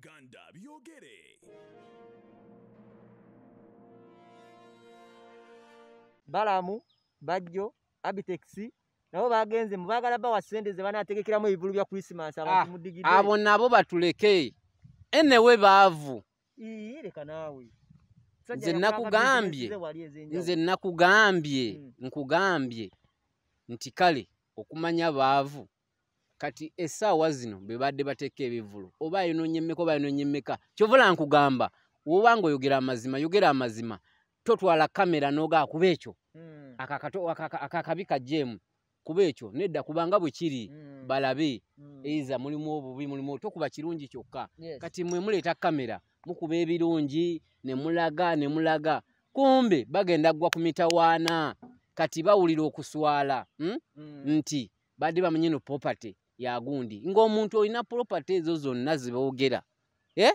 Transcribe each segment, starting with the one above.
Gundam Yogiri. Balamu, Bajjo, Abitex, nabo bagenze mubagala bawa ssente ze banaategekeramu ebivulu bya Krismas abantu ah, mudigide. Abo nabo batuleke. Enewe baavu. Leka naawe. Nze nakugambye. Nze nakugambye. Hmm. Nkugambye. Nti kale okumanya baavu. kati essaawa zino be badde bateeka ebivulu oba ayinoonye emmeka oba ayinoonye emmeka kyovula nkugamba wobanga oyogera amazima yogera amazima totwala kamera noga kuba ekyo hmm. akakabi kajeemu kuba ekyo nedda kubanga bwe kiri hmm. balabe hmm. eiza mulimu obubi mulimu tokuba kirungi kyokka kati mwe muleeta kamera mukuba ebirungi nemulaga nemulaga kumbe bagenda ggwa ku mitawaana kati bawulira okuswala nti badde bamunyeno popaty yagundi ngaomuntu olina propat ezo zonna zebogera eh?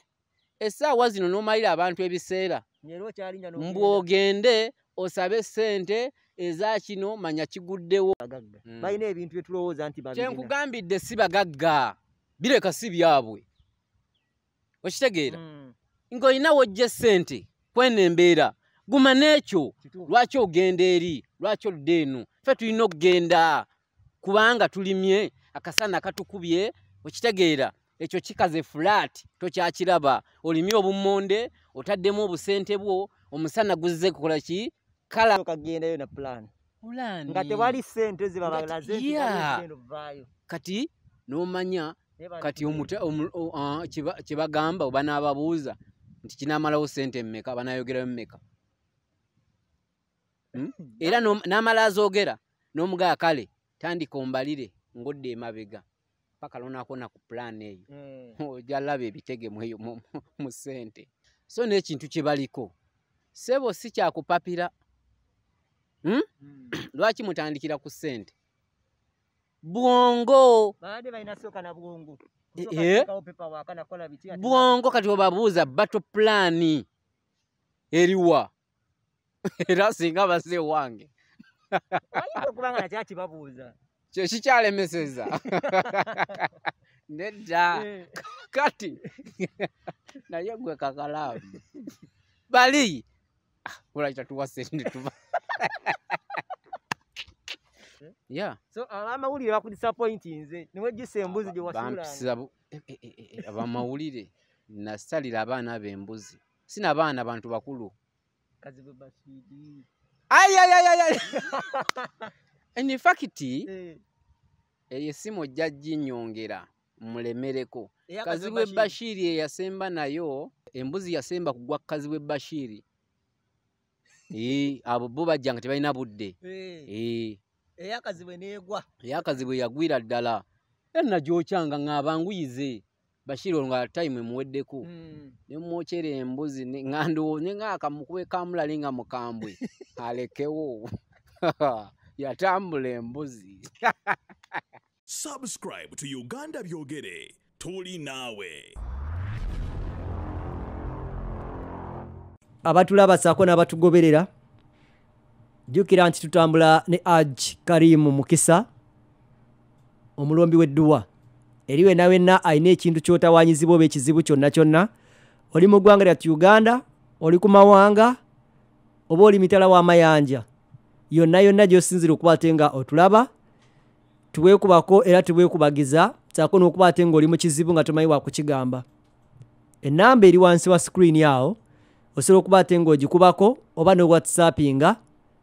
essaawa zino nomalira abantu ebiseera mbwogende osabe sente ezakino manya kiguddewokyenkugambidde hmm. si bagagga bireka si byabwe okitegeera hmm. ngaolina wojja sente kwena embeera guma n'ekyo lwaki ogenda eri lwaki odda eno fe tulina okugenda kubanga tulimye akasana katukubye okitegeera ekyo kikaze flat tokyakiraba olimye obumonde otaddemu obusente bwo omusana guzze kukola ki kalakagendayo na plan nga tewali sente zibabalazeyo kati nomanya kati ah, kyebagamba oba nababuuza nti kinamalawo sente mmeka banayogerayo mmeka hmm? era namala azogera n'omugaa kale tandika ombalire ngodde emabega paka lonako naku pulaani eyo hmm. ojalaba ebitegemu eyo mu ssente so n'ekintu kye baliko sebo si kyakupapira hmm? hmm. lwaki mutandikira ku ssente bwongo e-, e? bwongo kati obabuuza bato pulaani eriwa era singa abazze wange kye kikyalemeseza nedda eh. kati naye gwe kakalaamu bali ulakitatuwa ah, sente tuba uh, amawulire bakudisappointinze niwegisembuzi gyeabamawulire eh, eh, nasalira abaana bembuzi sinabaana bantu bakulu enifakiti mm. eyo eh, esimu ojja ginyongera mulemereko kazibu ebashiri eyasemba nayo embuzi yasemba kugwa kazi bw ebashiri abo bo bajjanga tebalina budde eh. eyakazibu eyagwira ddala enagyokyanga ngaabanguyize bashiri olwo nga tayimu emuweddeko mm. nemwokyera embuzi nga ndowoze ngaakamukube kamulale nga mukambwe alekewo yatambula embuzi subscribe to uganda byogere tuli naawe abatulaba saako n'abatugoberera jjukira nti tutambula ne aj karimu mukisa omulombi w'edduwa eri wenna wenna alina ekintu ky'otawanyizibwa oba ekizibu kyonna kyonna oli mu ggwanga lyattu uganda oli ku mawanga oba oli mitala w'amayanja yonna yonna gyosinzira okuba ate nga otulaba tiwekubako era tiwekubagiza saako nokuba ate nga oli mukizibu nga tomanyi wakukigamba enamba eri wansi wa screen awo osobola okuba ate nga ogikubako oba ne whatsappinga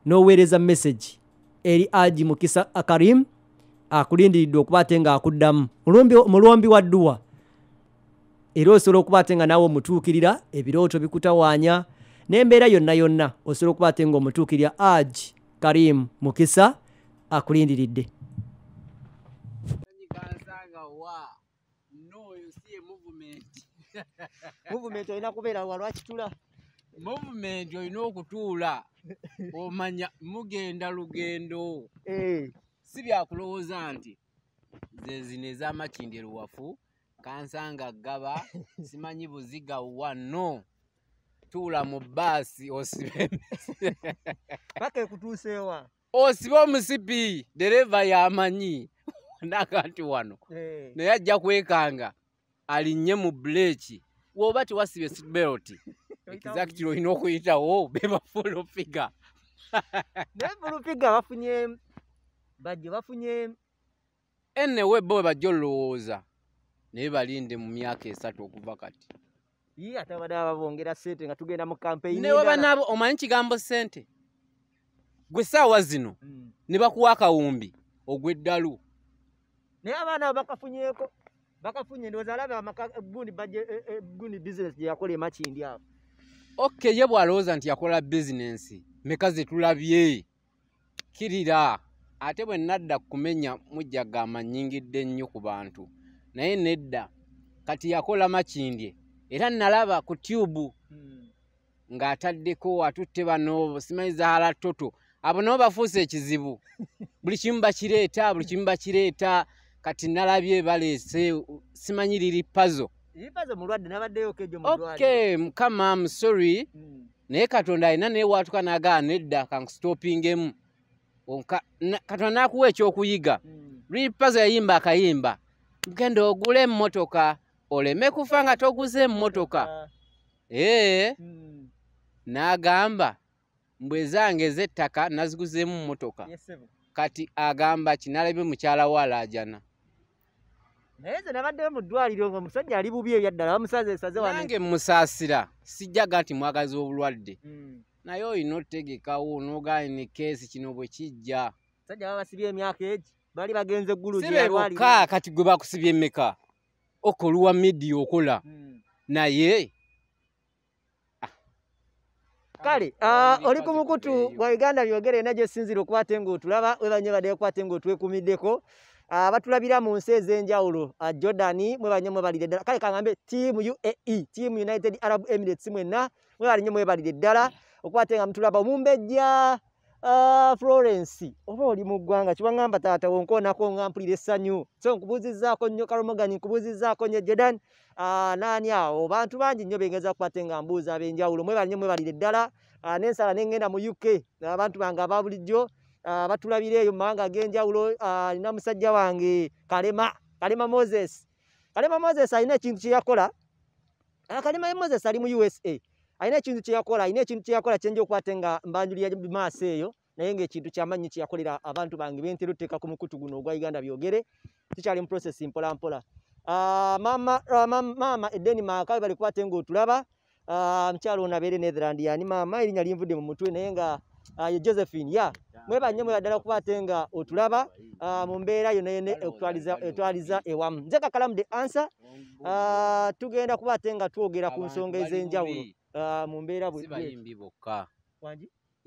noweereza message eri aji mukisa akarim akulindiridde okuba ate nga akuddamu mulwombi wa dduwa era osobola okuba ate nga naawe omutuukirira ebirooto bikutawaanya n'embeera yonna yonna osobola okuba ate nga omutuukirira aji karimu mukisa akulindiridde movement olina kubeera walwakitula movement olina okutuula omanya mugenda lugendo eh. si byakulowooza nti zezino ezamakindi lwafu kansanga gaba simanyi buzigawa no tula mu baasi osibempakekutuusewa osibe omusipi dereva yamanyi nakanti wano eh. naye ajja kwekanga alinnye mu bleki woba tewasibe sibeloti ekizaki kiri olina okuyitawo bebafulupiga naye fulupiga bafunye bajje bafunye enewe bo bebajja olulowooza naye balinde mu myaka esatu okuva kati ate abadde babongera sente nga tugenda mu kampeyinwabanaabo omanyi kigambo sente gwe essaawa zino mm. ne bakuwa akawumbi ogweddalu naye abaana abo bakafunyeeko bakafunye ndowooza alaba amakagundi bizinesi eh, eh, gye yakola emakindi awo ok ye bwalowooza nti yakola bizinesi meka zetulabye kirira ate bwe nadda kumenya mujjaga amanyingidde nnyo ku bantu naye nedda kati yakola makindye era nalaba ku tyubu hmm. ng'ataddeko atutte bano simanyi zahala toto abo nabo bafuuse ekizibu buli kimu bakireeta buli kimu bakireeta kati nalabye baleese simanyi liri pazo ok mukama musori hmm. naye katonda alina naye watuka nagala nedda kankusitopingemu katonda nakuwa ekyokuyiga hmm. lipazo yayimba akayimba genda ogula emmotoka oleme kufa nga toguze emmotoka ee hmm. n'agamba mbu ezange ez'ettaka naziguzeemu mmotoka kati agamba kinalabye mukyala waalaajana naye nze nabaddeyo mu ddwaliro nga omusajja ali bubi ebyaddala bamusaza esaze wange mmusaasira sijjaga nti mwagazi obulwadde hmm. naye olina otegekawo n'ogaanina ekeesi kino bwe kijja musajja baba basibye emyaka egi baali bagenze eggulu sibe bokka kati gwe bakusibye emeka okolwa midiya okola hmm. naye ah. kale ah, ah, oli ku mukutu gwa uganda lyogere ena gyosinzire okubate ngaotulaba webanye badde okubate ngaotwekumiddeko batulabira mu nsi ezenjawulo jordan mwebanye mwebalire ddala kale kaambe tiamu uae tiamu united arab emirates mwenna mwebalinye mwebalire ddala hmm. okubate nga mutulaba omumbejja Ah, florence oba oli muggwanga kiwaŋamba taata wonkonako ngampulira essanyu so nkubuzizaako nyo kalomogani nkubuzizaako nyo jedan ah, nani awo bantu bangi nyo bengeza kukwate nga mbuuza abenjawulo mwebalinye mwebalire eddala ah, nensala nengenda mu uk abantu bange aba bulijjo batulabireeyo mumawanga agenjawulo alina musajja wange kalema kalema moses kalema moses alina ekintu kyeyakola kalema ye moses ali mu usa alina ekintu kyeyakola alina ekintu kyeyakola kyenja okwate nga mbanjulya bimaaso eyo naye ngaekintu kyamanyi kyeyakolera abantu bange bentera oteeka ku mukutu guno ogwa uganda byogere tukyali mu proses mpolampola ah, maama ah, edenmark bali kubate nga otulaba ah, mukyalo ono abeere netherland yani maama erinya linvudde mu mutwe naye nga ye josephine ya mwebanye mwe baddala kubate nga otulaba mu mbeera yonayene etwaliza ewamu nze kakalamu the answer tugenda kubate nga twogera ku nsonga ez'enjawulo Ah, mumbeera bwebayimbi bokka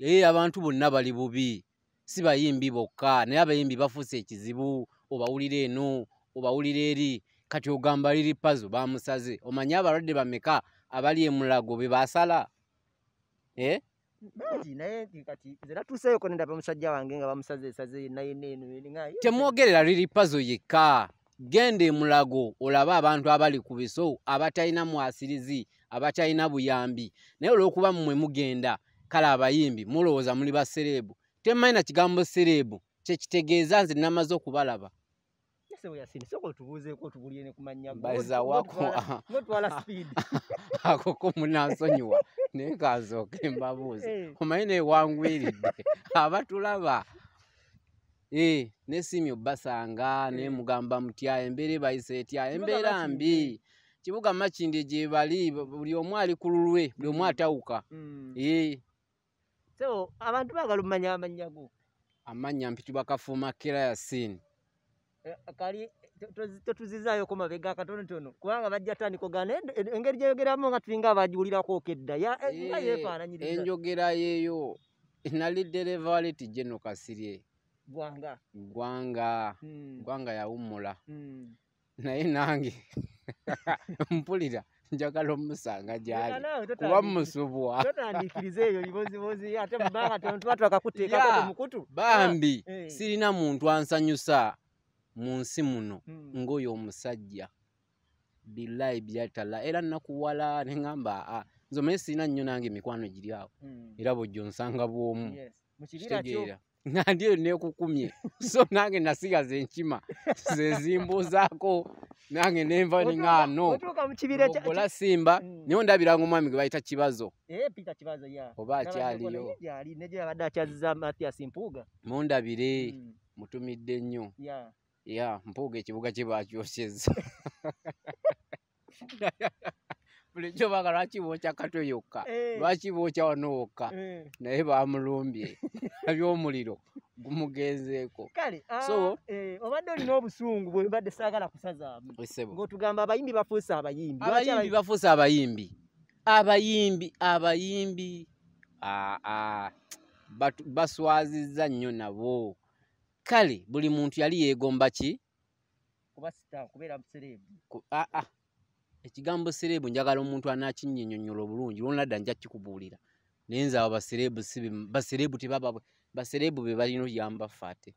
ee abantu bonna bali bubi si bayimbi bokka naye abayimbi bafuuse ekizibu obawulira eno obawulira eri kati ogamba liri pazo bamusaze omanyi abalwadde bameka abali emulago be basala temwogerera liri pazo yekka genda emulago olabe abantu abali ku biso abatalina mwasirizi abakyalina buyambi naye olw'okuba mmwe mugenda kale abayimbi mulowooza muli basereebu temmanyi na kigambo sereebu kyekitegeeza nze namaze okubalaba akoko munansonyiwa naye kansooke mbabuuze eh. omanyi newanguiridde aba tulaba ee eh, nesimyo basanga nemugamba eh. mutya embeera ebayise etya embeera mbi kibuga makindi gyebali buli omu ali ku lulwe buli omu mm. atawuka mm. so abantu bagala omumanya amanya go amanya mpituba kafuuma kira ya sin eh, kali totuzizaayo ko mabega akatonotono kubanga bajja taniko gana e, engeri gyeyogeramu nga tulinga abajulirakokedda yefananyiri e, enjogera yeeyo nali dereva waleti geno kasirye gwanga gwanga hmm. gwanga yawummula hmm. naye nange mpulira njagala omusanga gyali kuba mumusubwa totandikiriza eyo bozibozi ate mubanga tontwatu akakuteekako omukutu bambi ah, eh. sirina muntu ansanyusa mu nsi muno hmm. ngaoyo omusajja bilahi byatala era nakuwala neŋamba aa nze omanye sirina nnyo nange emikwano giri awo hmm. era bwojjo nsanga bwomu mukibira kyo nga ndiyo nekukumye so nange nasiga zenkima zezimbu zako nange nemva niŋano okola simba mm. niwo ndabirango omwami ge baita kibazo eh, oba akyaliyo mundabire mm. mutumidde nnyo ya mpuuga ekibuga kibakyokyeza bulijjo baagala lwaki bwokya katoyokka eh. lwaki bwokya wanowokka eh. naye bamulumbye abyomuliro gumugenzeeko ah, eh, obadde olina obusungu bwebadde saagala kusazaamungaotugamba abayimbi bafuuse abayimbiabayimbi bafuuse abayimbi abayimbi abayimbi aa ah, ah, baswaziza nnyo nabo kale buli muntu yali yeegomba ki ekigambo sereebu njagala omuntu anakinyinyonyola obulungi lwonadda nja kikubuulira nayenza abo basereebu si basereebu tebaba basereebu be balina oyamba ffe ate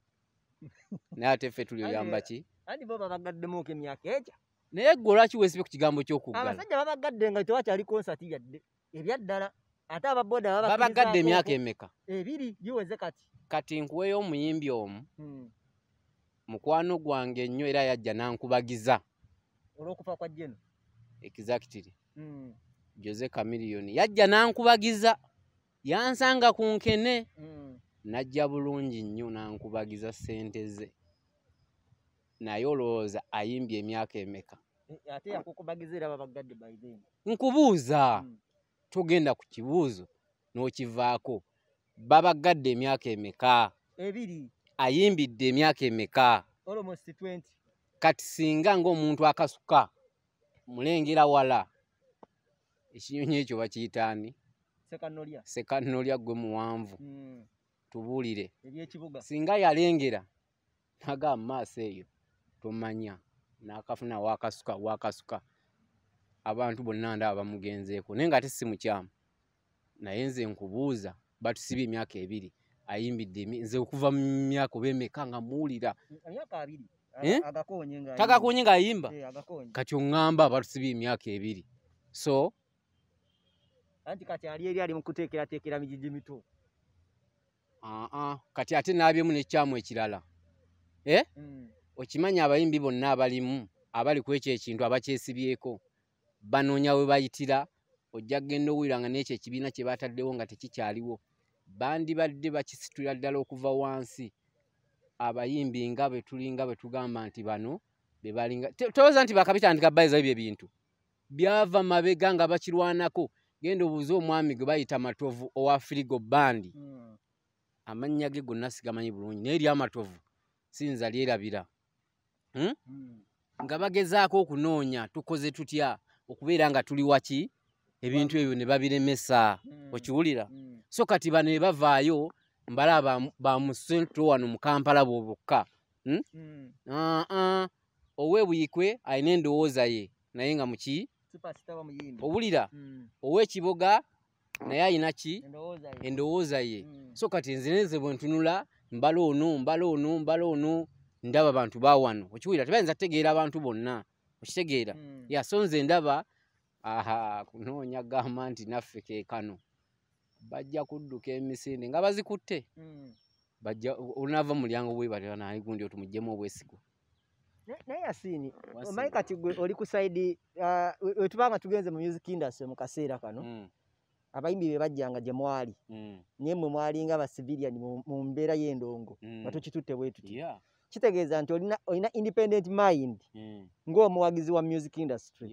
naye ate ffe tuli oyamba ki andi bo babagaddemuko emyaka egya naye ggwe olwaki weesibe ku kigambo kyokuga abasajja babagadde nga tewakyali konsati yadde ebyaddala ate ababooda babagadde emyaka emeka ebiri giweze kati kati nkuweeyo omuyimbi omu hmm. mukwano gwange ennyo era yajja nankubagiza olwokufa kwajjeno exactly mm. jose kamiliyoni yajja nankubagiza yansanga ku nkene mm. najja bulungi nnyo nankubagiza ssente ze naye olowooza ayimbye emyaka emeka eh, nkubuuza mm. togenda ku kibuuzo n'okivaako babagadde emyaka emeka Ebiri. ayimbidde emyaka emeka kati singa ng'omuntu akasuka mulengera wala ekinyonyi ekyo bakiyitaani sekanolya gwe muwanvu hmm. tubuulire singa yalengera nagaa mumaaso eyo tomanya nakafuna wakasuka wakasuka abantu bonna ndaba bamugenzeeko naye nga te si mukyamu naye nze nkubuuza batusibye emyaka ebiri ayimbidde nze okuva mu myaka oba emeka nga muwulira myaka abiri takakonye eh? ngaayimba eh, kati oŋŋamba abantu sibi emyaka ebiri so anti kati ali eri ali mukuteekerateekera mijiji mito aa ah, ah. kati ate naabyemu n'ekyamu ekirala e eh? hmm. okimanyi abayimbi bonna abalimu abali ku ekyo ekintu abakyesibyeko banoonya we bayitira ojja kgenda owuira nga n'ekyo ekibiina kye bataddewo nga tekikyaliwo bandibadde bakisitulira ddala okuva wansi abayimbi nga be tulinga bwe tugamba nti bano be balinga tolowooza nti bakabitandika bbayiza ebyo ebintu byava mabega nga bakirwanako genda obuuza omwami gwe bayita matovu owa firigo bandi hmm. amannya ge gonna sigamanyi bulungi naye ly amatovu sinza lyerabira hmm? Hmm. nga bagezaako okunoonya tukoze tutya okubeera nga tuli waki ebintu ebyo ne babiremesa okiwulira so kati bano ebavaayo mbalaba bamusintu wano mukampala bwobukka hmm? hmm. owebuyikwe alina endowooza ye naye nga muki obulira hmm. owekiboga naye alina ki endowooza ye so kati nzeneze bwentunula mbala ono mbala ono mbala ono ndaba bantu bawano okiwulira tebayinza tutegeera abantu bonna okitegeera yaso nze ndaba aha kunoonya gamba nti naffe kekano bajja kudduka emisinde nga bazikutte mm. bajja olunava mulyango webalira naye gundi otumugjemu obwesigwa naye yasini omanyi kati oli kusaidi uh, wetubanga tugenze mu music industry mukaseera kano mm. abayimbi be bajjanga gye mwali mm. naye mwe mwalinga abasivilian mu mbeera y'endongo batokitutte bwetuti kitegeeza nti olina independent mind ng'omuwagizi wa music industry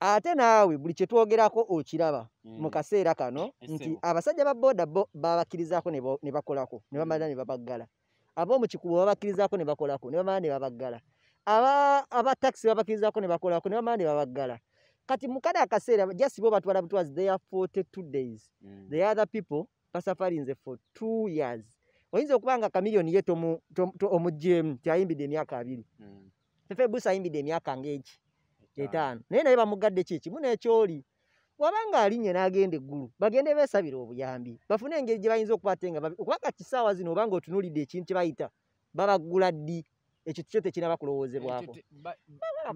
ate naawe buli kyetwogerako okiraba mu mm. kaseera kano eh, eh, nti abasajja ba booda babakkirizaako ne bakolako ne mm. bamala ne babaggala ab'omukikubo babakkirizaako ne bakolako ne bamala ne babaggala aba takisi babakkirizaako ne bakolako ne bamala ne babaggala kati mukada akaseera jasi bo batwala butwazi theya 42 days mm. the other people basafarinze for t years oyinza okuba nga kamiliyoni ye omugjeemu tiayimbidde emyaka abiri tefe busa ayimbidde emyaka ngaeki etaano naye naye bamugadde ki ekimu n'ekyoli wabanga alinnye n'agenda eggulu bagende beesabira obuyambi bafune engeri gye bayinza okubate nga okubaka kisaawa zino obanga otunuulidde ekintu kyebayita babaggula ddi ekyo kyo tekinaba kulowoozebwako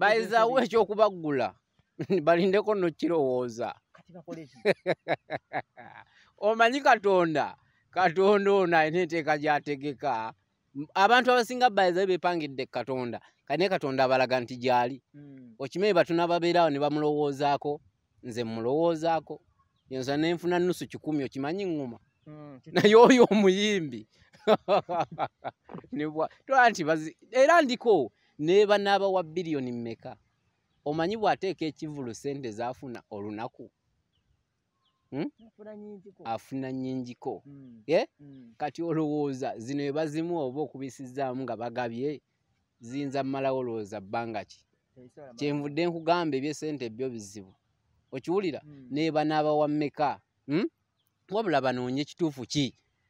bayizaawo ekyokubaggula balindeko nokirowooza omanyi katonda katonda ono alina enteeka gyategeka abantu abasinga baeza bepangidde katonda kanaye katonda abalaga nti gyali hmm. okimeye batunababeerawo ne bamulowoozaako nze mulowoozaako yonsa nenfuna nusu kikumi okimanyi nguma hmm, naye oyo omuyimbi era ndiko nebanaaba wa biriyoni mmeka omanyi bwateeka ekivulu sente zaafuna olunaku Hmm? afuna nyingiko hmm. ye hmm. kati olowooza zino ebazimu oba okubisizaamu nga bagabye ziyinza mmalawo olowooza bbanga ki kyenvudde nkugamba ebyesente ebyo bizibu okiwulira neeba n'aba wammeka wabula banoonye kituufu ki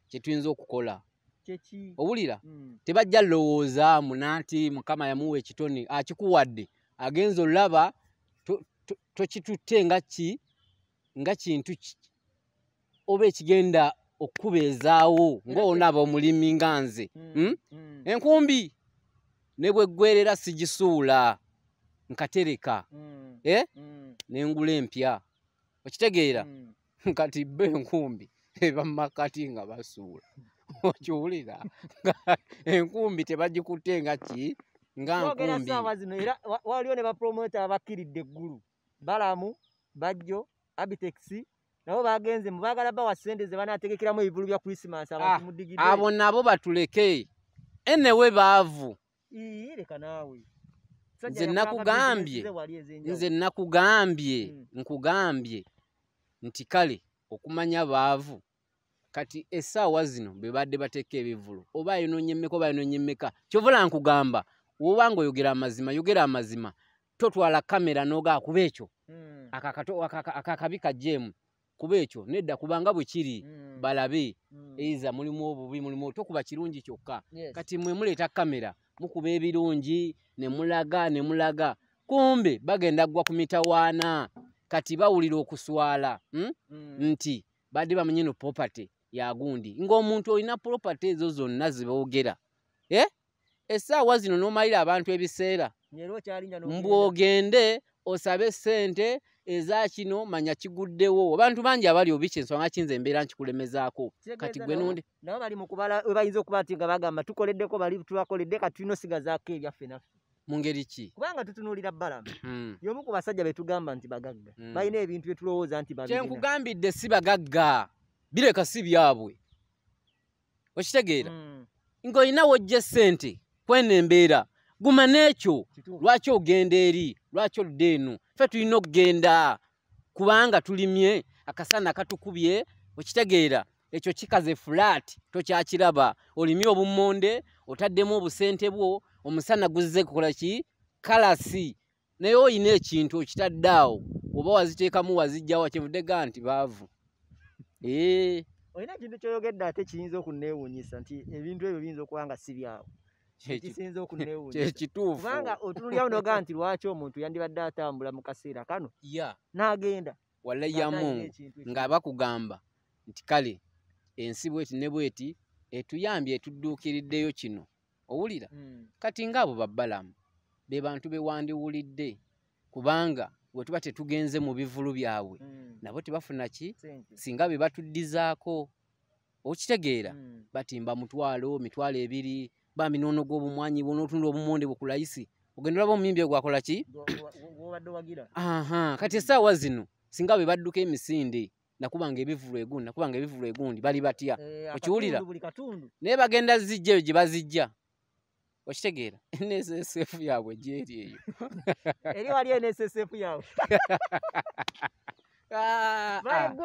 kyetuyinza okukola owulira tebajja lowoozaamu n'ti mukama yamuwa ekitone akikuwadde agenza olaba tokitutte nga ki nga kintu oba ekigenda okukubeezaawo ngaonaaba omulimi nga nze mm, hmm? mm. enkumbi ne bweggwerera sigisuula nkatereka mm, e eh? nengula empya okitegeera kati be enkumbi ebamumakati nga basuula okiwulira enkumbi tebagikutte nga ki nganaaba zino era waliwo ne bapromota abakkiridde eggulu balamu bajjo abitex nabo bagenze mubagala bawa sente zebanategekeramu ebibulu bya krisimas abantmudigiabo ah, nabo batuleke enewe baavu lekanawe nze nakugambye nze hmm. nakugambye nkugambye nti kale okumanya baavu kati essaawa zino bebadde bateeka ebivulu oba ayonoonye mmeka oba ayonoonye mmeka kyovula nkugamba woba ngaoyogera amazima yogera amazima, yugira amazima. totwala kamera nogaa kuba ekyo hmm. akakabi kajeemu kuba ekyo nedda kubanga bwe kiri hmm. balabe hmm. eiza mulimu obubi mulimu tokuba kirungi kyokka kati mwe muleeta kamera mukuba ebirungi nemulaga nemulaga kumbe bagenda ggwa ku mitawaana kati bawulira okuswala nti badde bamunyino property yagundi ng'omuntu olina property ezo zonna zebogera eh? essaawa zino n'omalira abantu ebiseera mbu ogende osabe sente eza kino manya kiguddewo abantu bangi abali obiki ensonga kinze embeera nkikulemezaako kati gwe nundi nabo bali mukubala webayinza okuba ti nga bagamba tukoleddeko bali tubakoledde kati tulina osigazaako ebyaffe naffe mu ngeri ki kubanga tutunuulira balamu hmm. yomu ku basajja betugamba nti bagagga hmm. balina ebintu byetulowooza nti kyenkugambidde si bagagga bireka si byabwe okitegeera hmm. ngaolina wojja sente kwena embeera guma n'ekyo lwaki ogenda eri lwaki oludde eno fe tulina okugenda kubanga tulimye akasana akatukubye okitegeera ekyo kikaze fulat tokyakiraba olimye obumonde otaddemu obusente bwo omusana guzze kukola ki kalasi naye oyina ekintu okitadde awo oba waziteekamu wazijjawo kyevudde ga nti baavu olina ekintu kyoyogedde ate kiyinza okunewunyisa nti ebintu ebyo biyinza okuba nga si byawo kisinza okunewunkyekituufu kubanga otunulya unoga nti lwaki omuntu yandibadde atambula mu kaseera kano ya n'agenda walayamu ng'abakugamba nti kale ensi bweti ne bweti etuyambye etudduukiriddeyo kino owulira hmm. kati ngaabo babbalamu be bantu bewandiwulidde kubanga bwe tuba tetugenze mu bivulu byabwe hmm. nabo tebafuna ki singa be batuddizaako okitegeera hmm. batimba mutwalo mitwalo ebiri bambi nono gobumwanyi bonotunda obumonde bukulayisi ogenda olaba omumimbi ogwakola ki kati esaawa zino singa be badduka emisinde nakubanga ebivulu egundi nakubanga ebivulu egundi bali batya eh, okiwulira naye bagenda zijja eyo gye bazijja okitegeera nssf yaabwe gyeri eyo eri wali nssf yaabwe Ah, ah.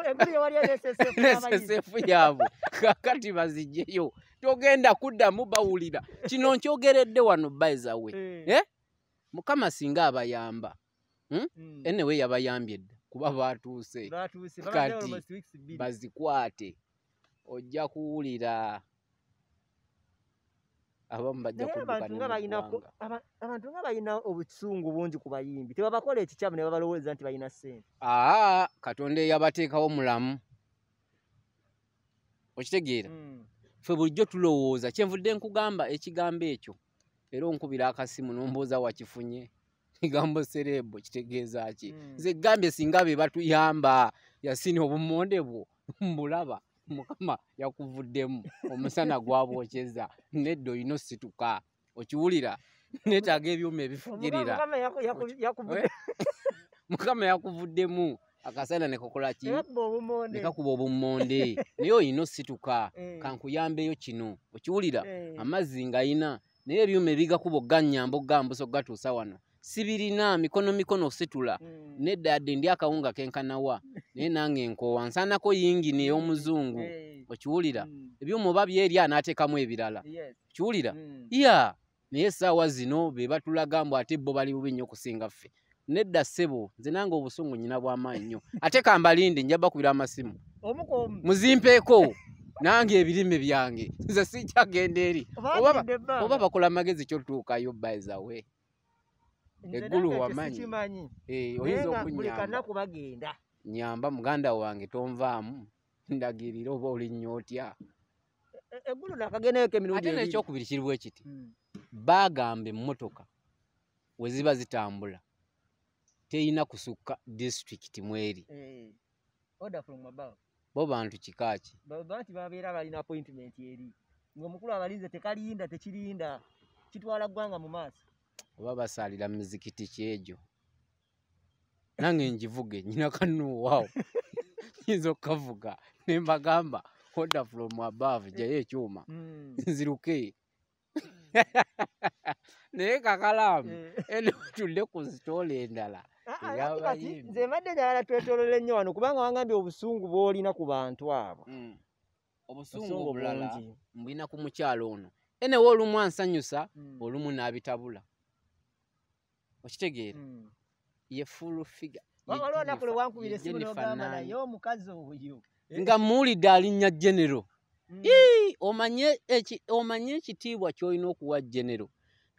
ssefu yaabwe kakati bazijeyo togenda kuddamu bawulira kino nkyogeredde wano bayzawe eh. eh? mukama singa abayamba enewe hmm? hmm. yabayambye edda kuba batuuse kati bazikwate ojja kuwulira abamu bajjaabantu nga balina obusungu bungi ku bayimbi tebabakola ekikyamu ne babalowooleza nti balina sente aa katonda eyabateekawo mulamu okitegeera hmm. fe bulijjo tulowooza kyenvudde nkugamba ekigambo ekyo era onkubira akasimu nomboza wakifunye igambo sereebo kitegeeza ki hmm. nze gambye singa be batuyamba yasini obumonde bwo mbulaba mukama yakuvuddemu omusana gwabokyeza nedda oyina osituka okiwulira netaaga ebyuma ebifugirira mukama yakuvuddemu akasana nekakolakinekakuba obummonde naye oyina osituka eh. kankuyambeyo kino okiwulira eh. amazzi ngaayina naye ebyuma ebigakuba ogannyamba ogambusa ogatuusa wano sibirina mikono mikono situla mm. ne dadde ndi akawunga kenkanawa naye nange nkoowa nsaanako yingini ey'omuzungu hey. okiwulira mm. ebyuma oba byeri anaateekamu ebirala okiwulira yes. mm. ya yeah. naye essaawa zino be batulaga mbu ate bo bali bubi nnyo okusinga ffe nedda ssebo nze nange obusungu nyina bwamaanyi nnyo ate kambalinde nja bakubira amasimu muzimpeeko nange ebirime byange nze sikyagenda eri oba bakola amagezi kyotuukayo by the way eggulu wamanyi eh, oyinza okunyambaku bagenda nyamba muganda wange tonvaamu ndagirira oba olinnya otya e, e, eggulu nakagendayoko emirundi nekyokubiri kiriwo ekiti hmm. baagamba emmotoka we ziba zitambula teyina kusukka disitulikiti mweri eh, bo bantu kikaaki banti babeera balina appointment eri ngaomukulu abalinze tekalinda tekirinda kitwala ggwanga mu maaso oba basalira mizikiti kyegyo nange njivuge nyina kanuwawo nyinza okukavuga nembagamba order from above jayo ekyuma mm. nziruke naye kakalaamu eh. enotudde ku zitola endala ah, ah, nze mbadde njagala twetolola ennyo wano kubanga wangambye obusungu bwolina ku bantu abo mm. obusungu obulala mbulina ku mukyalo ono enewe olumu ansanyusa mm. olumu n'abitabula okitegeera hmm. ye fulu figa waliwo nakku lwewankubira esimu nogamba naye omukazi oyo eh, nga muwulidde alinnya genero hmm. omanye ekitiibwa kyolina okuwa genero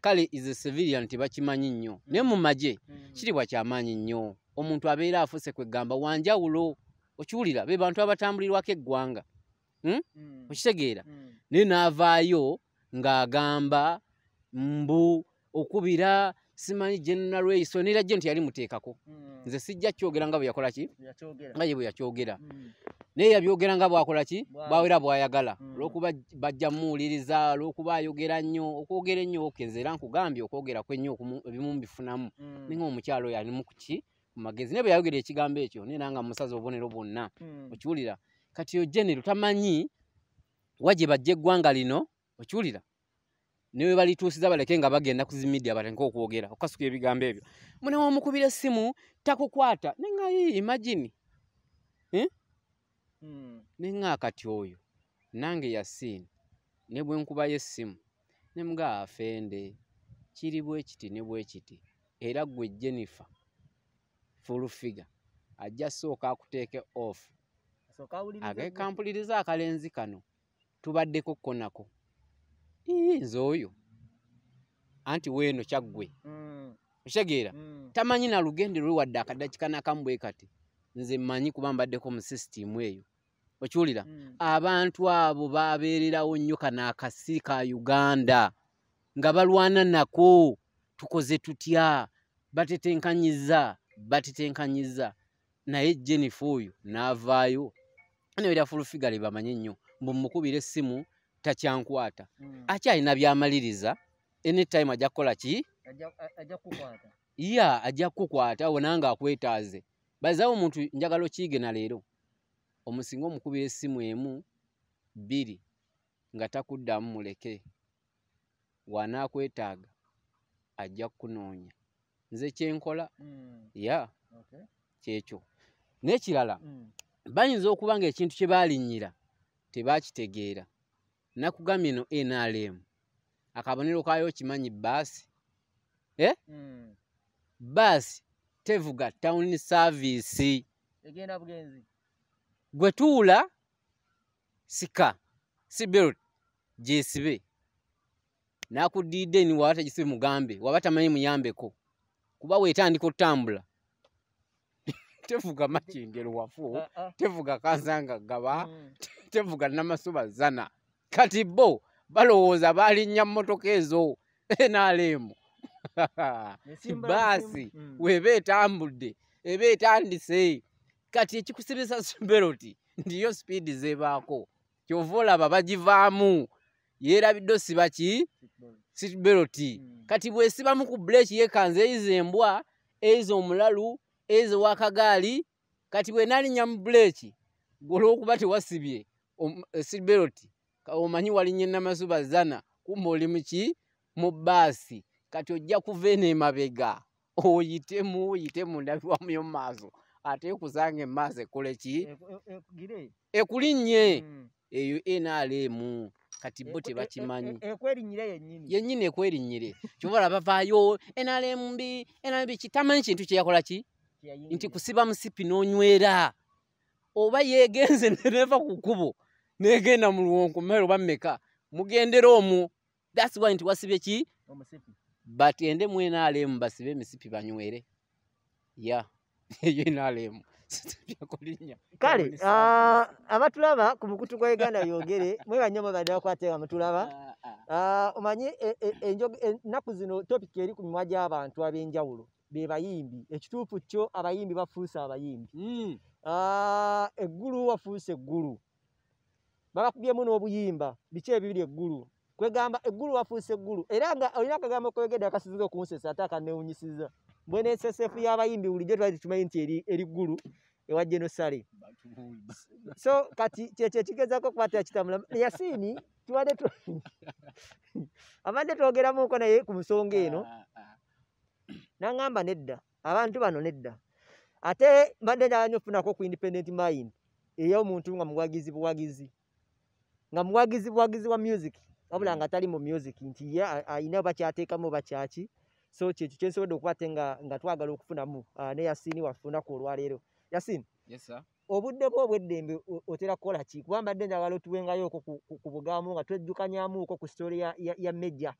kale ize civilian tebakimanyi nnyo hmm. naye mumaje kitiibwa kyamaanyi nnyo omuntu abeera afuse kwegamba wanjawulo okiwulira be bantu abatambulirwako eggwanga okitegeera naye naavaayo ng'agamba mbu okubira simanyi genralweyiso neera gye nti yali muteekako hmm. nze sijja kyogera nga bwe yakolaki nga ye bwe yakyogera hmm. naye yabyogera nga bwakolaki bwawera bwayagala olwokuba hmm. bajja muwuliriza olwokuba ayogera nnyo okwogera ennyo okenze era nkugambye okwogera kwennyo ebimumubifunamu nayenga omukyalo oyo alimu kuki ku magezi naye bwe yayogera ekigambo ekyo naye nanga musazi obubonero bwonna okiwulira kati ogenero tamanyi wagye bajja eggwanga lino okiwulira newe balituusiza baleke nga bagenda kuzimidia baleke okwogera okasuka ebigambo ebyo muna wamukubira essimu takukwata nengai imagini eh? hmm. nenga kati oyo nange yasini ne bwenkuba yessimu nemuga afende kiri bwekiti ne bwekiti era gwe jennifer fulufiga ajja sooka akuteeke off so, akekampuliriza akalenzi kano tubaddeko konako nze oyo anti weeno kyaggwe mm. okitegeera mm. tamanyi na lugendo lwe wadde akadakikanakamu bwe kati nze mmanyi kuba mbaddeko mu sisitimu eyo okiwulira mm. abantu abo babeererawo nnyo kano akasi ka uganda nga balwana nako tukoze tutya batetenkanyiza batetenkanyiza naye jenife oyo n'avaayo nebirafulufigale bamanye nnyo mbu mukubira essimu takyankwata mm. aki alina byamaliriza anytime ajja kukola ki ya ajja kukukwata wona nga akwetaaze bazawo omuntu njagala okiyige naleero omusinga omukubira essimu emu bbiri nga takuddamu muleke wanaakwetaaga ajja kukunoonya nze kyenkola mm. ya yeah. okay. kyekyo n'ekirala mm. bayinza okuba ngaekintu kye baalinnyira tebakitegeera nakugambye no nrm akabonero kayo kimanyi baasi e eh? mm. baasi tevuga town service egenda bugenzi gwetuula sika sibirut gisibe nakudiide niwaba tagisibe mugambe waba tamanyi muyambeko kuba wetandika otambula tevuga makingeru wafu uh -uh. tevuga kansanga gaba mm. tevuga namasuba zana kati bo balowooza baalinnya mmotoka ezo enaalemu baasi hmm. weba etambudde eba etandise kati ekikusibisa sibeloti ndiyo sipiidi zebaako kyova olaba bagivaamu yeerabiddo siba ki sibeloti hmm. kati bwesibamu ku bulaki yeekanze eiza embwa eiza omulalu eiza owakagaali kati bwenaalinnya mu bulaki golwokuba tewasibye eh, sibeloti omanyi walinnya enamazuba zana kumba oli muki mu bbaasi kati ojja kuva eno emabega oyitemu oyitemu ndabiwamu yo mumaaso ate okuzanga emaaso ekole ki e, e, e, ekulinnye hmm. eyo enaaleemu kati bo tebakimanyi yennyini ekwerinnyire kyobala bavaayo enaleembi enalembi tamanyi kintu kyeyakola ki nti kusiba musipi n'onywera oba yegenze neneva ku kkubo negenda mu luwonko mumaero bammeka mugendera omwo thats wy nti wasibe ki bati ende mwenaalemu basibe emisipi banywere ya eyo enaalemu kale ah, abatulaba ku mukutu gwa uganda yogere mwebanyomo badakwatea mutulaba ah, ah, omanyi e, e, e, ennaku zino topic eri ku mimwa gy'abantu ab'enjawulo be bayimbi ekituufu kyo abayimbi bafuuse abayimbi hmm. eggulu wafuuse eggulu bakakubyemu n'obuyimba biki ebibiri eggulu kwegamba eggulu wafuuse eggulu era nga olina akagambo kwegedde akasizza okunsesa ate akanewunyisiza mbwe nesesefu y'abayimbi bulijjo tubaitukimanyi nti eri ggulu ewa genosale so kati kyekyo kigezako kubatera kitamula yasini tubadde abadde twogeramuko naye ku nsonga eno nagamba nedda abantu bano nedda ate mbadde njaanyi okufunako ku independent mind ey'omuntu nga muwagizi buwagizi nga muwagizi buwagizi wa music wabula mm. nga tali mu music nti ye ayina bakyateekamu bakyaki so kyekyo kyensobodde okubate nga twagala okufunamu ne yasini wafunaku olwaleero yasini obudde bwa obweddembe otera kukola ki kubambadde njagala otuwengayo okwo ku bugambo nga twejjukanyamuko ku stori ya meja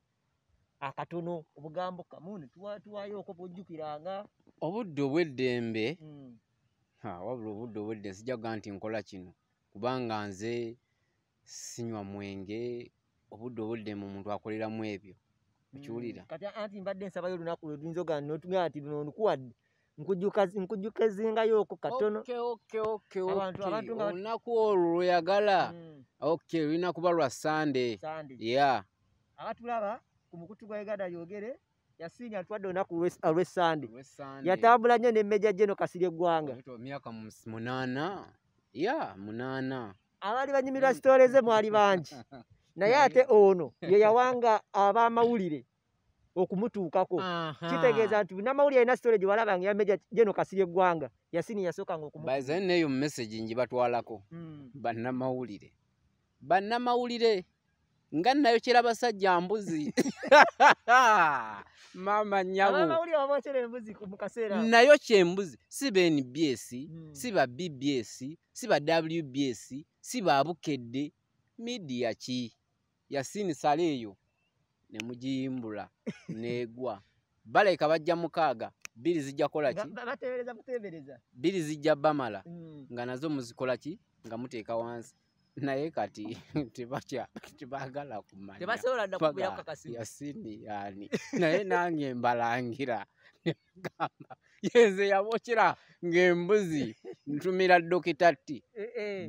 akatono obugambo kamuni tuwayo okwo bwojjukiranga obudde obweddembe mm. wabula obudde obweddembe sijja kuga nti nkola kino kubanga nze sinywa mwenge obudde obuddemu omuntu akoleramu ebyo okiwulira hmm. kati anti mbadde nsabayo olunaku lwedinzoga notugaa nti luno nkuwadde nkujjuka ezingayooko katono olunaku olwo lweyagala hmm. ok lulina kuba lwa sande ya abatulaba ku mukutu gwa uganda yogere yasiini atwadde olunaku olwesande yatambula nnyo nemmeja jeno kasirye eggwanga munaana ya munaana abaali banyumirwa sitoole ze mwali bangi naye ate ono ye yawanga abamawulire okumutuukako kitegeeza nti namawulire alina sitoole gyewalaba nga yameja jeno kasirye eggwanga yasini yasookanga okumbazeneeyo mumesagi njibatwalako bannamawulire bannamawulire nga nayo kira basajja mbuzi maama nyabo nayo kyembuzi si ba nbs hmm. si ba bbs si ba wbs si baabukedde midiya ki yasinisala eyo nemugiyimbula negwa balaika bajja mukaaga bbiri zijja kolaki bbiri zijja bamala hmm. nga nazo muzikolaki nga muteeka wansi naye kati tebatya tebagala kumanya tebasobola nakubirako kakasiri yasini yani naye nange mbalangira gamba yenze yabokera ng'embuzi ntumira dokita ti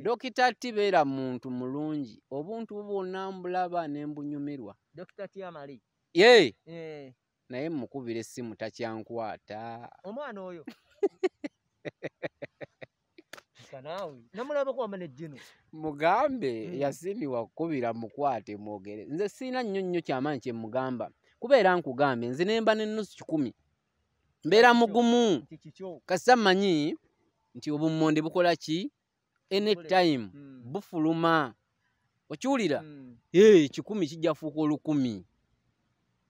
dokita ti beera muntu mulungi obuntu bwonna mbulaba nembunyumirwa ye eh. naye mukubira essimu takyankwata omwana oyo kukwata naawe namulabako amane jino mugambe mm. yasimiwa kubira mukwate mwogere nze siina nnyo nnyo kyamanyi kyemugamba kubeera nkugambe nze nemba nenusu kikumi mbeera mugumu kasa manyi nti obumonde bukola ki anytime mm. bufuluma okiwulira mm. kikumi kijja fuuka olukumi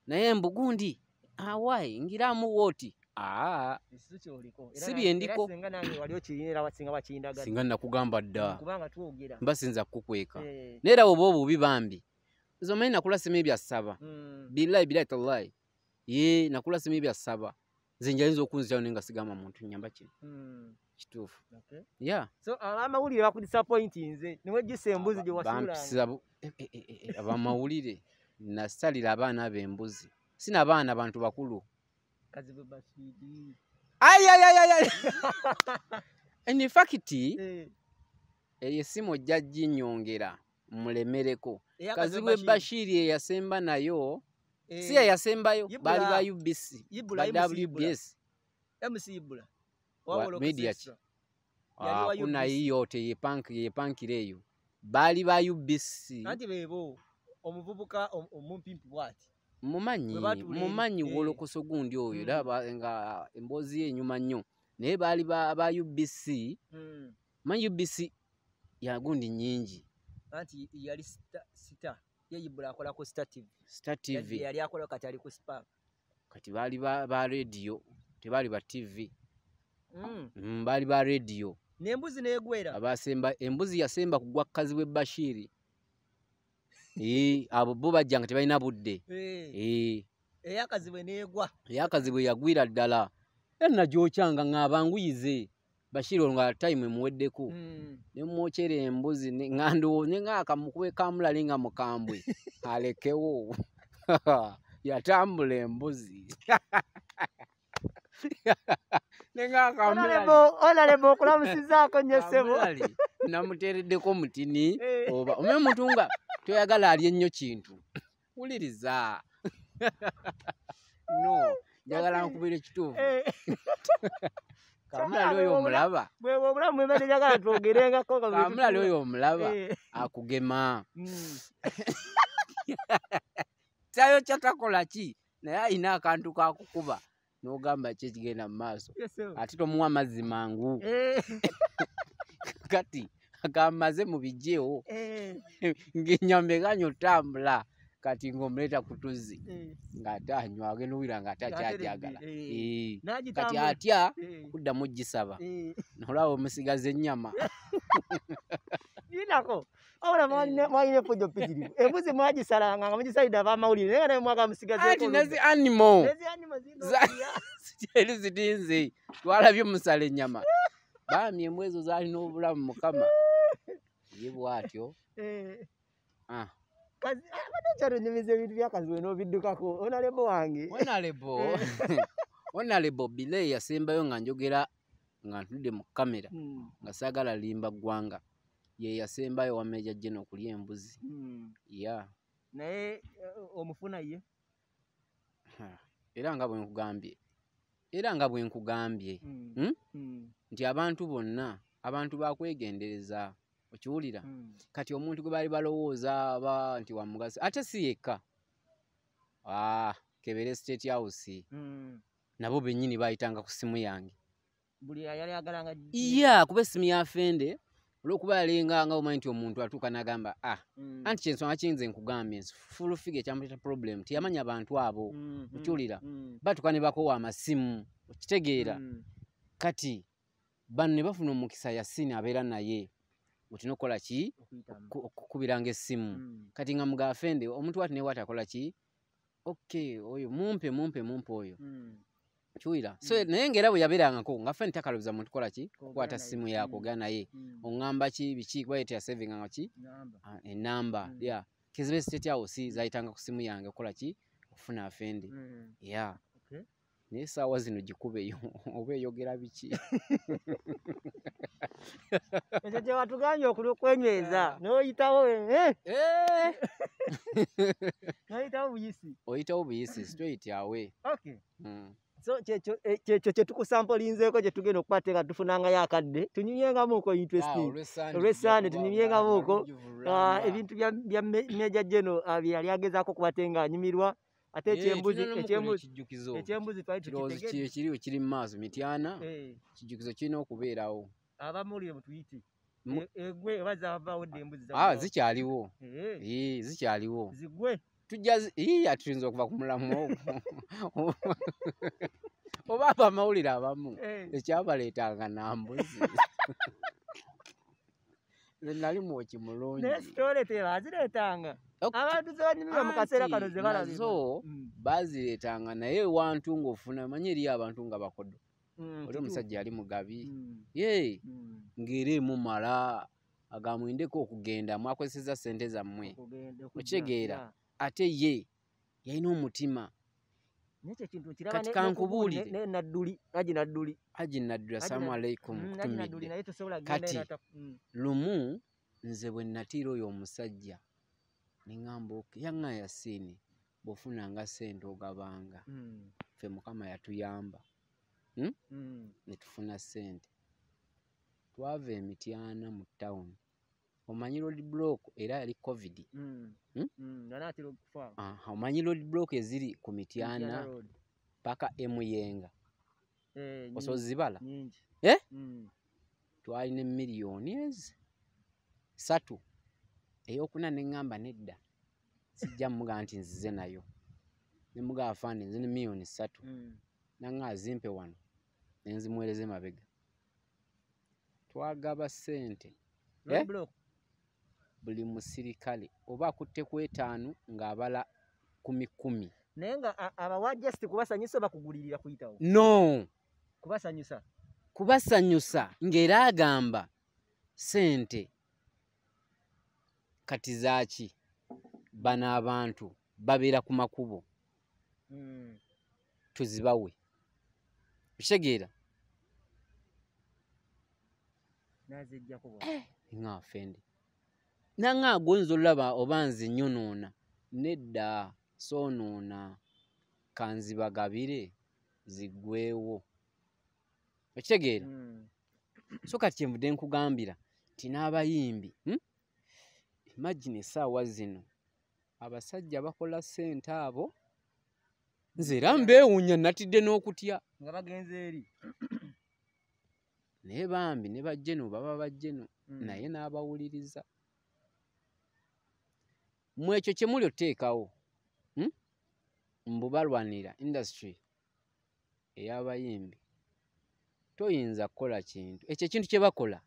naye mbugundi awai ngiramuwooti sibi endiko singa nakugamba dda mba sinza kukukweka eh. neera oba obubi bambi zomanyi nakula sema ebyasaba hmm. bilahi bilahitallahi ye nakula sema ebyasaba nze njayinza okunziyao nenga sigamba muntu nyamba kino hmm. kituufuabamawulire nasalira abaana b'embuzi si nabaana bantu bakulu kazibu basidi ayayayaya eni fakiti eyo eh. eh, simu ojja ginyongera mulemereko eh, kazibu ebashiri eyasemba nayo si eyasembayo baali ba ubc ba wbs media ki kunayiyo teyepankira eyo baali ba ubc omuvubuka omumpimpi bwati mumanyi mumanyi eh, wolokoso gundi oyo raba mm. nga emboozi ye enyuma nnyo naye baali ba ubc mm. manyi ubc yagundi nyingi anti yali sita yeibula akolako sttvyali akolao kati ali ku spak kati baali ba radio tebaali ba tv mm. baali ba radio nembuzi negwera abasemba embuzi yasemba kugwa kazi bwe bashiri abo bo bajjanga tebalina budde eh. eyakazibu eyagwira ddala enagyokyanga ngaabanguyize bashiri olwo nga time emuweddeko hmm. nemwokyera embuzi nengakamukubekamulale nga mukambwe alekewo yatambula embuzi olalema okulamu sizaa konye sebo namuteredeko mutini eh. oba ome muntu nga toyagala ali ennyo kintu wuliriza no njagala nkubira ekituufu kamulali oyo omulaba kamulali oyo omulaba akugema mm. tayo kyatakola ki naye ayina akantu kakukuba nogamba ki ekigenda mu maaso ate tomuwa amazzi mangu eh. kati akamaze mu bijjewo eh. ngaenyama eganya otambula kati ngaomuleeta ku tuzzi eh. ngaate anywa agenda owira nga ate akyajagala kati atya kuddamu gisaba nolwawo omusigaza ennyama ora eh. mwanyine mwanyine fujo pigiri embuzi eh, mwaji sala nganga mwaji sala dava mauli nene ne mwaka musigaze ati ah, nazi animal nazi animal zindo ya sijeli zidinzi twala byo musale nyama bamye mwezo zali no bula mukama yibu atyo eh ah kazi abantu ah, jaro nyimize bintu byakazi no bidukako ona lebo wange ona eh. lebo ona lebo bile yasemba yo nganjogera nga ntudde mu kamera hmm. nga saagala limba ggwanga yeyasembayo wameja jena okulya embuzi hmm. ya naye eh, omufuna ye era nga bwenkugambye era nga bwenkugambye hmm. hmm? nti abantu bonna abantu bakwegendereza okiwulira kati omuntu gwe baali balowooza ba nti wamugasi ate si yekka ah, kebere state house nabo benyini bayitanga ku simu yange ya kuba esimu yafende olwokuba yalinganga omanyi nti omuntu atuuka nagamba ah mm. anti kyensonga kinze nkugambye nti full figure kyamuta problem tiyamanya abantu abo mm-hmm. okyulira mm -hmm. batuka ne bakowa amasimu okitegeera mm. kati bano ne bafuna omukisa yasini abeera naye otina okukola ki okukubiranga essimu mm. kati nga mugafende omuntu wati newati akola ki okay oyo mumpe mumpe mumpe oyo mm. kiwira mm. so naye ngaera bwe yabeerangako ngaffe ntakaloza muntu kukolaki kukwata simu yako ogenda naye mm, mm. oŋŋamba ki biki kubayeta yasavinganga ki enamba ya ah, kizibu esiteti awo si zayitanga ku simu yange kukola ki okufuna afendi ya naye esaawa zino gikubeyo oba eyogera biki ekyo kyewatugambye okukwenyweza noyitawo eh? Eh! noyitawo buyisi oyitawo buyisi sitwoyityawe so kyekyo kyekyo kye eh, tukusampolinzeeko kye tugenda okukwata nga tufunanga yo akadde tunyumyengamuuko interesting ah, olwessande tunyumyengamuuko ah, ebintu bya meja geno ah, byeyali agezaako kubate nga anyumirwa ate eh, ekyembuzi kirowoozo kiriwo kiri mu maaso mityana eh. kijjukizo kirina okubeerawo abamulimutwiti egwe oba zavaawo dde embuzi zikyaliwo zikyaliwo zigwe tujatuyinza okuva ku mulamu ogwo oba abo amawulire abamu ekyabaleetanga nambuzi nali mwoki mulungiazo baziretanga naye wantu ngaofuna manyi eriyo abantu nga bakodo oli mm, omusajja yali mugabi mm. ye mm. ngaera emumala agamwindeko okugenda mwakozeseza sente zammwe okyegeera ate ye yalina omutima kati kankubuulireaji nadduli assalamu alaikum mm, kati mm. lumu nze bwe natiira oyo omusajja neŋamba yaŋa yasiini bwofunanga sente ogabanga mm. fe mukama yatuyamba hmm? netufuna sente twava emityana mu tawuni omanyi roadblock era yali covid hmm. hmm? hmm, ah, omanyi roadblock eziri ku mityana paka emuyenga eh, osozibala eh? twalina emiliyoni ezi satu eyokuna neŋŋamba nedda sijja muga nti nzize nayo nemugaafandi nzine miliyoni satu nanga azimpe wano nenzimuwereza emabega twagaba sente buli musirikale oba akutte ku etaanu ng'abala ku mikumi naye nga abawajasi tekubasanyusa bakugulirira kuyitawo no kubasanyusa kubasanyusa ng'era agamba sente kati zaaki bano abantu babeera ku makubo hmm. tuzibawe kitegeera nazijjakuba eh, ngaafendi nangaa gwonza olaba oba nze nyonoona nedda soonoona kanzibagabire ziggwewo okitegeera hmm. so kati kyenvudde nkugambira nti n'abayimbi hmm? imagina esaawa zino abasajja bakola ssente abo nze era mbeewuunya natidde n'okutya nga bagenze eri naye bambi ne bajjeno baba bajjeno hmm. naye n'abawuliriza mwekyo kyemuli oteekawo hmm? mbubalwanira industry eyabayimbi toyinza kukola kintu ekyo ekintu kyebakola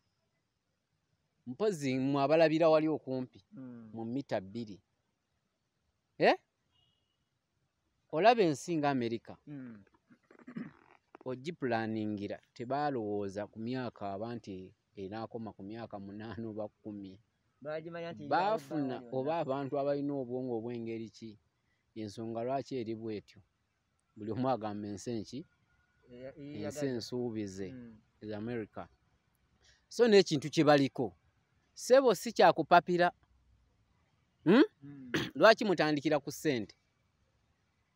mpozi mwabalabira wali okumpi hmm. mu mita bbiri e eh? olaba ensi nga amerika hmm. ogipulaningira tebalowooza ku myaka aba nti enaakoma ku myaka munaana oba kkumi baafuna oba abantu abalina obwongo obw'engeri ki ensonga lwaki eri bwetyo buli omu agamba ensi enki ensi ensuubize eamerica hmm. so n'ekintu kye baliko sebo si kyakupapira hmm? hmm. lwaki mutandikira ku ssente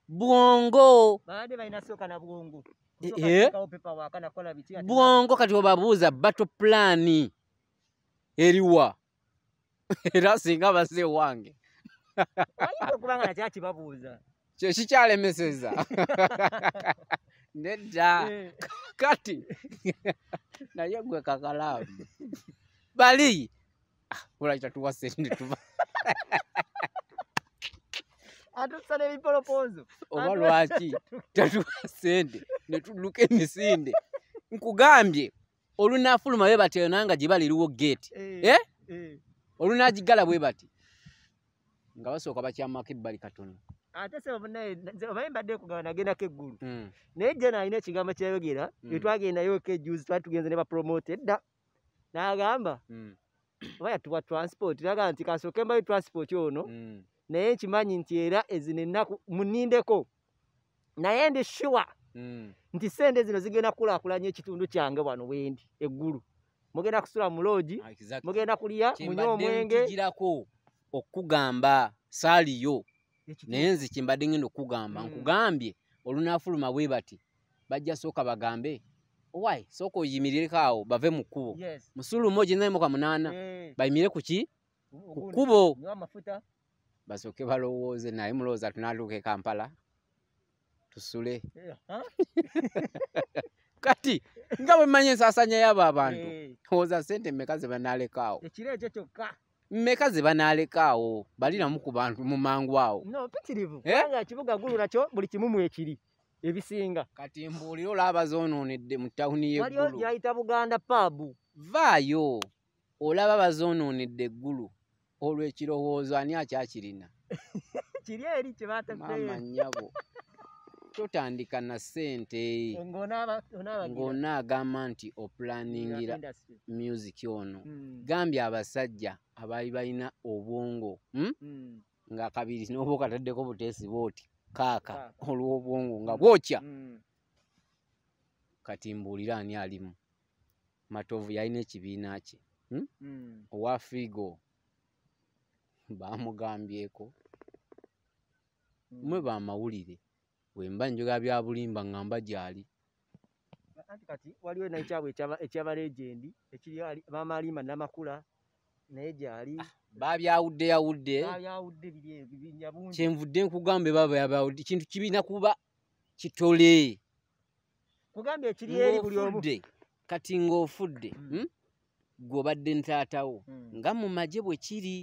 bwongo eh, eh? bwongo kati obabuuza bato plani eriwa era singa basewange okubanga nakyakibabuuza kyekikyalemeseza nedda eh. kati naye gwe kakalaamu bali ulakitatuwa ah, sente tuba atusala ebipolopozo oba lwaki tatuwa sente netuluka emisinde nkugambye olunafuluma be batenanga gye baliriwo geeti e eh, eh? olunagigala bwe bati nga basooka bakyamako ebbali katono tebadekugaanagenakoeggulu hmm. nayeenayinaekigambo kyayogera hmm. twagendayoko ejuzi twatugenzanebanagamba hmm. oyatuwa transport aga nti kasokemba transport ono naye nkimanyi nti era ezinenaku muninde ko naye ndi shuwa nti sente zino zigenda kulakulanya ekitundu kyange wano wendi eggulu mugenda kusula mu loogi ah, mugenda kulya munywa omwenge kirako okugamba saaliyo naye nze kyembadde ngenda okugamba hmm. nkugambye olunaafuluma bwe bati bajja sooka bagambe owaye sooka oyimirireko awo bave mu kkubo musulumo ginaimuka munaana eh. bayimire ku ki ku kkubo basooke balowooze naye mulowooza tunatuuka e kampala tusule eh, kati nga bwemanyi ensasanya yabo abantu owooza eh. sente mmeka ze banaalekaawo ekiro ekyo kyokka mmeka ze banaalekaawo baliramu ku bantu mu mangu awo nopitirivu eh? kubanga ekibuga gulu nakyo buli kimumu ekiri ebisinga kati mbuulira olaba zoononedde mu tawuni yeggulyayita buganda paabu vaayo olaba bazoononedde eggulu olwo ekirowoozo ani akyakirina kiri eri kyebatamama nyabo totandika na ssente eh, ng'onaagamba nti opulaningira musiki ono hmm. gambye abasajja abaali balina obwongo hmm? Hmm. nga kabiri n'oba okataddeko buteesi booti kaaka olw'obwongo nga bwokya kati mbuulira ani alimu matovu yalina ekibiina kye owa figo bamugambyeko mwe bamawulire bwemba njogera byabulimba ŋŋamba gyali anti kati waliwo nakyabwe ekyabalegendi ekiri maama alimba namakula naye gyali ah, babyawudde yawudde kyenvudde nkugambe baba yabawudde kintu kibina kuba kitole kugambe ekiri eri buli omudde kati ng'ofudde hmm. hmm? gwobadde ntaatawo hmm. nga mu magye bwe kiri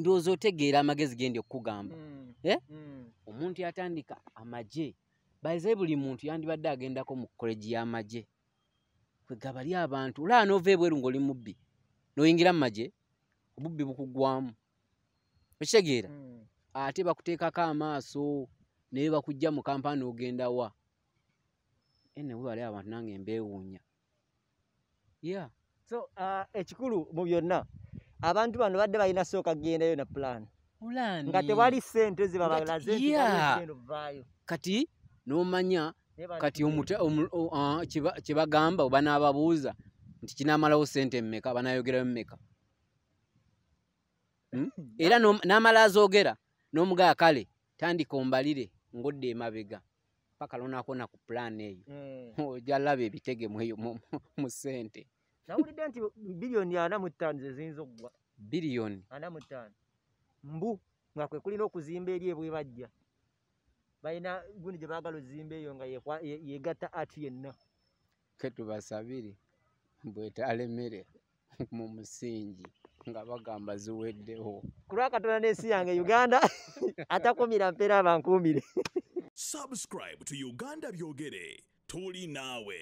ndoozi otegeera amagezi gendi okugamba hmm. eh? hmm. omuntu yatandika amagye baze buli muntu yandibadde agendako mu koleji y'amagye kwegaba ly abantu olaba nova ebweru ngaoli mubbi noyingira mumagye obubbi bukugwamu okitegeera hmm. ate bakuteekako amaaso naye bakujja mu kampani ogenda wa enewebali abantu nange mbeewuunya ya so uh, ekikulu mu byonna abantu bano badde balina sooka kgendayo na pulaani nga tewali sente zibabalazeyo kati nomanya kati kyebagamba banababuuza nti kinamalawo sente mmeka banayogerayo mmeka hmm? era namala azogera n'omugaya kale tandika ombalire ngodde emabega paka lonako naku pulaani eyo hmm. ojalaba ebitegemu eyo mu sente nawulidde nti biriyoni ana mu ttaano zeziyinza okugwa biriyoni ana mu ttaano mbu nga kwe kulina okuzimba eri ebwe bajja balina gundi gye baagala ozimba eyo nga yegatta ati yenna ketubasabiri bwetaala emmere mu musingi nga bagamba ziweddewo kulwakatonda n'ensi yange uganda atakumira mpeera abankumire subscribe to uganda byogere tuli naawe